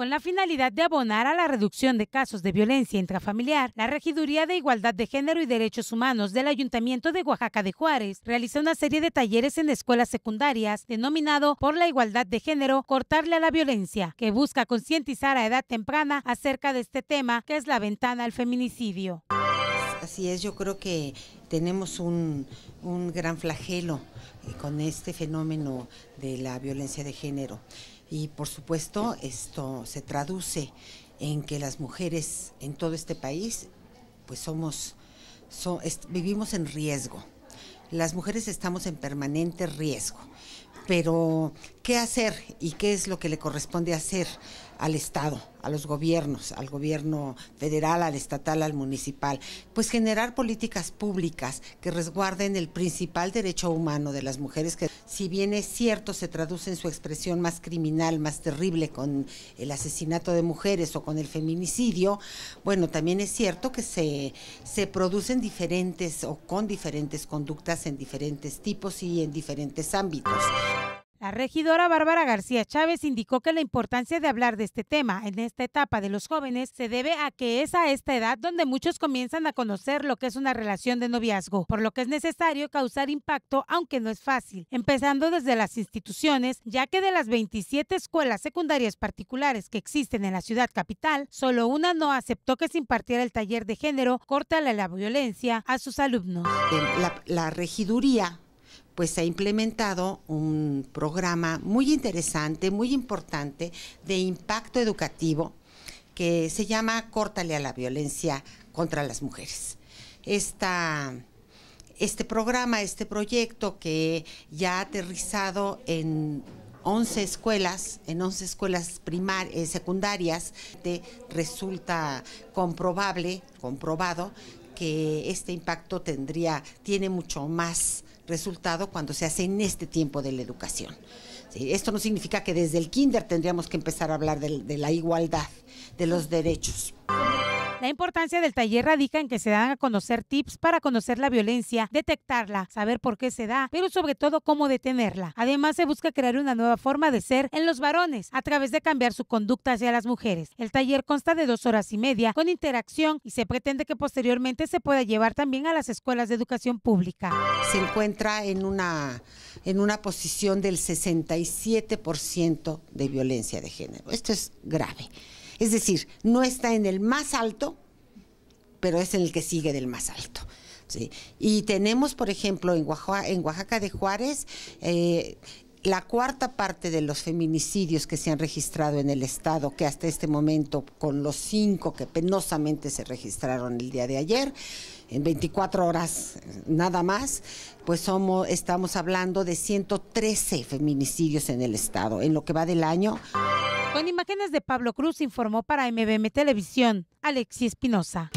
Con la finalidad de abonar a la reducción de casos de violencia intrafamiliar, la Regiduría de Igualdad de Género y Derechos Humanos del Ayuntamiento de Oaxaca de Juárez realizó una serie de talleres en escuelas secundarias denominado Por la Igualdad de Género, Cortarle a la Violencia, que busca concientizar a edad temprana acerca de este tema que es la ventana al feminicidio. Así es, yo creo que tenemos un, un gran flagelo eh, con este fenómeno de la violencia de género. Y por supuesto, esto se traduce en que las mujeres en todo este país, pues somos, vivimos en riesgo. Las mujeres estamos en permanente riesgo. Pero, ¿qué hacer y qué es lo que le corresponde hacer al Estado, a los gobiernos, al gobierno federal, al estatal, al municipal, pues generar políticas públicas que resguarden el principal derecho humano de las mujeres, que si bien es cierto se traduce en su expresión más criminal, más terrible con el asesinato de mujeres o con el feminicidio, bueno, también es cierto que se, se producen diferentes o con diferentes conductas en diferentes tipos y en diferentes ámbitos. La regidora Bárbara García Chávez indicó que la importancia de hablar de este tema en esta etapa de los jóvenes se debe a que es a esta edad donde muchos comienzan a conocer lo que es una relación de noviazgo, por lo que es necesario causar impacto aunque no es fácil, empezando desde las instituciones, ya que de las 27 escuelas secundarias particulares que existen en la ciudad capital, solo una no aceptó que se impartiera el taller de género Córtale la violencia a sus alumnos. La, la regiduría pues se ha implementado un programa muy interesante, muy importante de impacto educativo que se llama Córtale a la violencia contra las mujeres. este programa, este proyecto que ya ha aterrizado en 11 escuelas, en 11 escuelas eh, secundarias, resulta comprobable, comprobado, que este impacto tendría, tiene mucho más resultado cuando se hace en este tiempo de la educación. esto no significa que desde el kinder tendríamos que empezar a hablar de la igualdad, de los derechos. La importancia del taller radica en que se dan a conocer tips para conocer la violencia, detectarla, saber por qué se da, pero sobre todo cómo detenerla. Además, se busca crear una nueva forma de ser en los varones a través de cambiar su conducta hacia las mujeres. El taller consta de dos horas y media con interacción y se pretende que posteriormente se pueda llevar también a las escuelas de educación pública. Se encuentra en una, en una posición del 67% de violencia de género. Esto es grave. Es decir, no está en el más alto, pero es en el que sigue del más alto. ¿sí? Y tenemos, por ejemplo, en Oaxaca, de Juárez, eh, la cuarta parte de los feminicidios que se han registrado en el Estado, que hasta este momento, con los cinco que penosamente se registraron el día de ayer, en 24 horas nada más, pues somos, estamos hablando de 113 feminicidios en el Estado, en lo que va del año. En imágenes de Pablo Cruz informó para MBM Televisión, Alexi Espinosa.